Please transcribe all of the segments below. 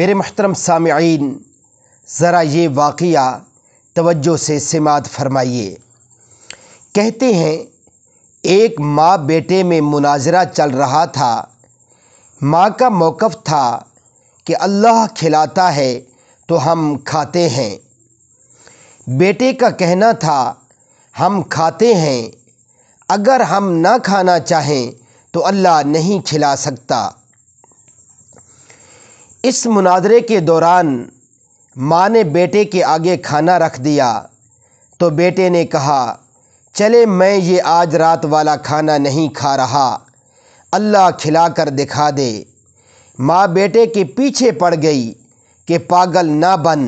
मेरे महतरम सामीन ज़रा ये वाक़ तवज्जो से समात फरमाइए कहते हैं एक माँ बेटे में मुनाजरा चल रहा था माँ का मौक़ था कि अल्लाह खिलाता है तो हम खाते हैं बेटे का कहना था हम खाते हैं अगर हम ना खाना चाहें तो अल्लाह नहीं खिला सकता इस मुनादरे के दौरान माँ ने बेटे के आगे खाना रख दिया तो बेटे ने कहा चले मैं ये आज रात वाला खाना नहीं खा रहा अल्लाह खिला कर दिखा दे माँ बेटे के पीछे पड़ गई कि पागल ना बन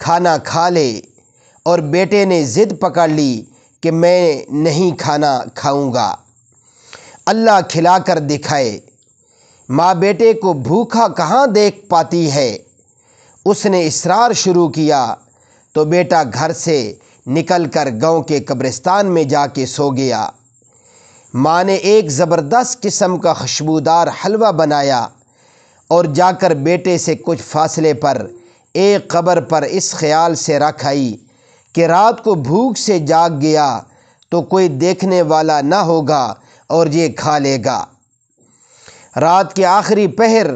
खाना खा ले और बेटे ने ज़िद पकड़ ली कि मैं नहीं खाना खाऊंगा अल्लाह खिला कर दिखाए माँ बेटे को भूखा कहाँ देख पाती है उसने इसरार शुरू किया तो बेटा घर से निकलकर गांव के कब्रिस्तान में जाके सो गया माँ ने एक ज़बरदस्त किस्म का खुशबूदार हलवा बनाया और जाकर बेटे से कुछ फासले पर एक कब्र पर इस ख्याल से रख आई कि रात को भूख से जाग गया तो कोई देखने वाला ना होगा और ये खा लेगा रात के आखिरी पहर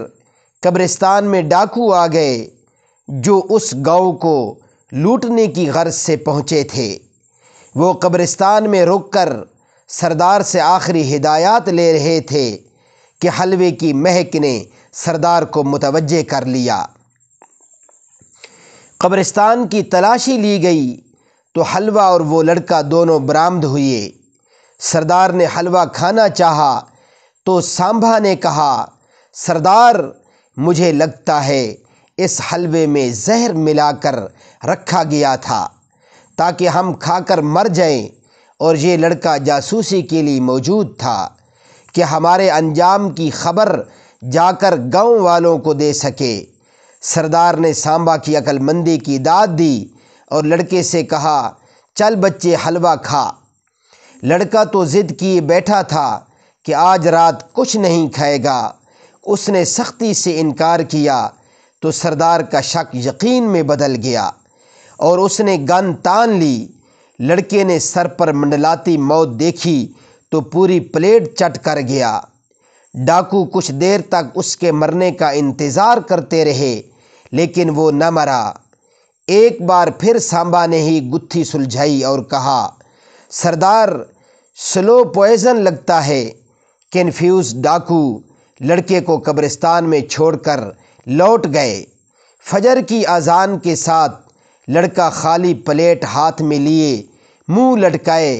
कब्रिस्तान में डाकू आ गए जो उस गांव को लूटने की गर्ज से पहुंचे थे वो कब्रिस्तान में रुककर सरदार से आखिरी हिदायत ले रहे थे कि हलवे की महक ने सरदार को मुतवजह कर लिया कब्रिस्तान की तलाशी ली गई तो हलवा और वो लड़का दोनों बरामद हुए सरदार ने हलवा खाना चाहा तो सांभा ने कहा सरदार मुझे लगता है इस हलवे में जहर मिलाकर रखा गया था ताकि हम खाकर मर जाएं और ये लड़का जासूसी के लिए मौजूद था कि हमारे अंजाम की खबर जाकर गांव वालों को दे सके सरदार ने सांबा की अकलमंदी की दाद दी और लड़के से कहा चल बच्चे हलवा खा लड़का तो ज़िद किए बैठा था कि आज रात कुछ नहीं खाएगा उसने सख्ती से इनकार किया तो सरदार का शक यकीन में बदल गया और उसने गन तान ली लड़के ने सर पर मंडलाती मौत देखी तो पूरी प्लेट चट कर गया डाकू कुछ देर तक उसके मरने का इंतज़ार करते रहे लेकिन वो न मरा एक बार फिर सांबा ने ही गुत्थी सुलझाई और कहा सरदार स्लो पॉइज़न लगता है कन्फ्यूज डाकू लड़के को कब्रिस्तान में छोड़कर लौट गए फजर की अजान के साथ लड़का खाली प्लेट हाथ में लिए मुंह लटकाए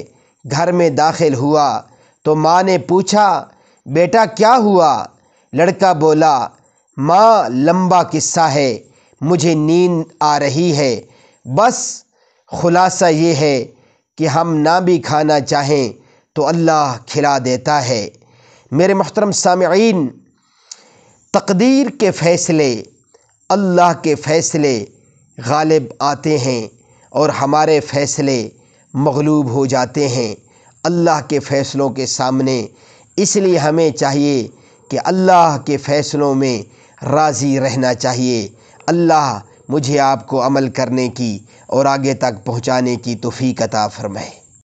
घर में दाखिल हुआ तो माँ ने पूछा बेटा क्या हुआ लड़का बोला माँ लंबा किस्सा है मुझे नींद आ रही है बस खुलासा ये है कि हम ना भी खाना चाहें तो अल्लाह खिला देता है मेरे मोहतरम सामीन तकदीर के फ़ैसले अल्लाह के फ़ैसले गालिब आते हैं और हमारे फ़ैसले मगलूब हो जाते हैं अल्लाह के फ़ैसलों के सामने इसलिए हमें चाहिए कि अल्लाह के फ़ैसलों में राज़ी रहना चाहिए अल्लाह मुझे आपको अमल करने की और आगे तक पहुँचाने की तोफ़ी कता फ़रमाए